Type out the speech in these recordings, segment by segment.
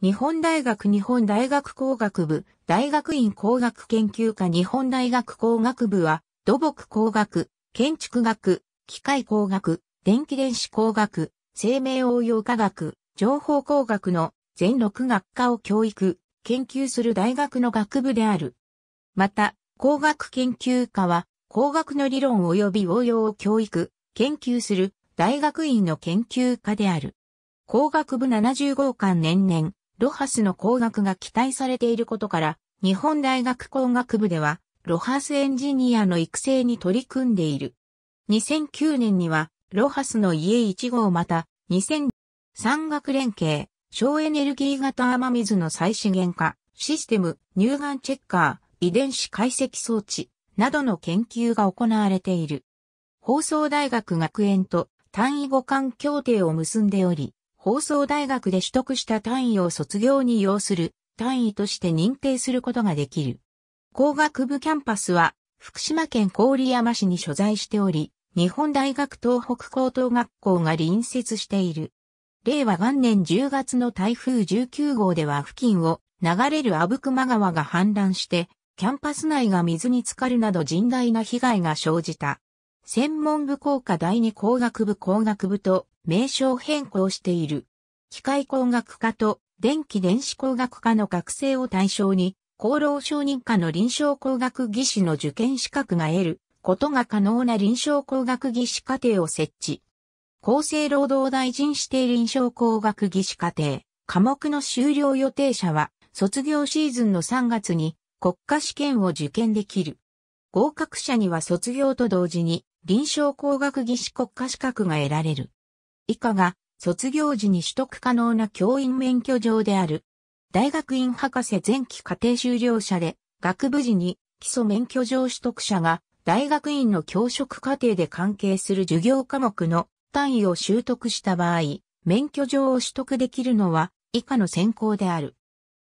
日本大学日本大学工学部、大学院工学研究科日本大学工学部は、土木工学、建築学、機械工学、電気電子工学、生命応用科学、情報工学の全6学科を教育、研究する大学の学部である。また、工学研究科は、工学の理論及び応用を教育、研究する大学院の研究科である。工学部75巻年々、ロハスの工学が期待されていることから、日本大学工学部では、ロハスエンジニアの育成に取り組んでいる。2009年には、ロハスの家1号また、2000、産学連携、省エネルギー型雨水の再資源化、システム、乳がんチェッカー、遺伝子解析装置、などの研究が行われている。放送大学学園と単位互換協定を結んでおり、放送大学で取得した単位を卒業に要する単位として認定することができる。工学部キャンパスは福島県郡山市に所在しており、日本大学東北高等学校が隣接している。令和元年10月の台風19号では付近を流れる阿武隈川が氾濫して、キャンパス内が水に浸かるなど甚大な被害が生じた。専門部工科第二工学部工学部と名称変更している。機械工学科と電気電子工学科の学生を対象に、厚労省認可の臨床工学技師の受験資格が得ることが可能な臨床工学技師課程を設置。厚生労働大臣指定臨床工学技師課程。科目の修了予定者は、卒業シーズンの3月に国家試験を受験できる。合格者には卒業と同時に臨床工学技師国家資格が得られる。以下が卒業時に取得可能な教員免許状である。大学院博士前期課程修了者で、学部時に基礎免許状取得者が大学院の教職課程で関係する授業科目の単位を習得した場合、免許状を取得できるのは以下の選攻である。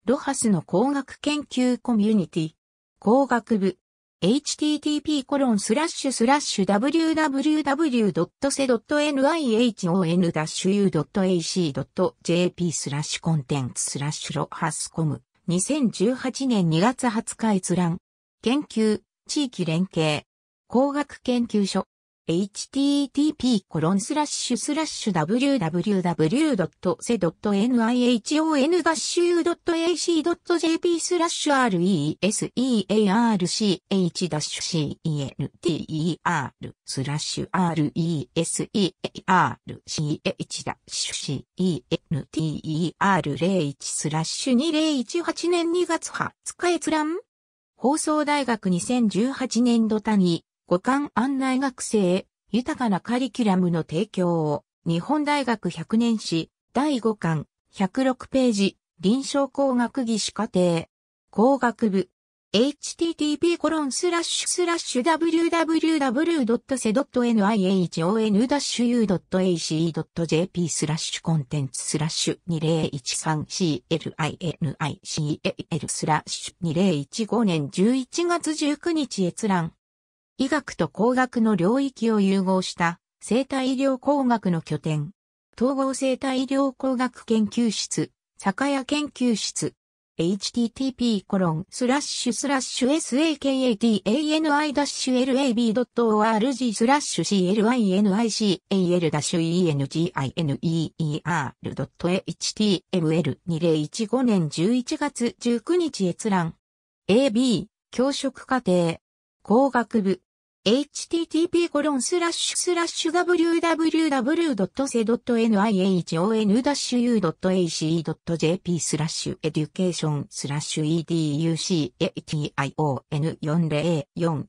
ロハスの工学研究コミュニティ、工学部、http://www.se.nihon-ac.jp スラッシュコンテンツスラッシュロハスコム2018年2月20日閲覧研究地域連携工学研究所 http://www.se.nihon-u.ac.jp r e s e a r c h c e n t e r r e s e a r c h c e n t e r 0 1 2018年2月20日閲覧放送大学2018年度単位五感案内学生、豊かなカリキュラムの提供を、日本大学百年史、第五巻、106ページ、臨床工学技師課程、工学部、http www.se.nih-on-u-u.ac.jp スラッシュコンテンツスラッシュ 2013clinicl スラッシュ2015年11月19日閲覧医学と工学の領域を融合した生体医療工学の拠点。統合生体医療工学研究室、酒屋研究室。http sakatani-lab.org c l i n i c a l e n g i n e e r h t m l 2 0 1 5年11月19日閲覧 AB 教職課程工学部 http www.se.nihon-u.ac.jp e d u c a t i o n ーシ education404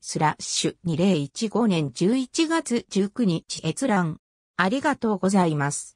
スラッシュ2015年11月19日閲覧ありがとうございます。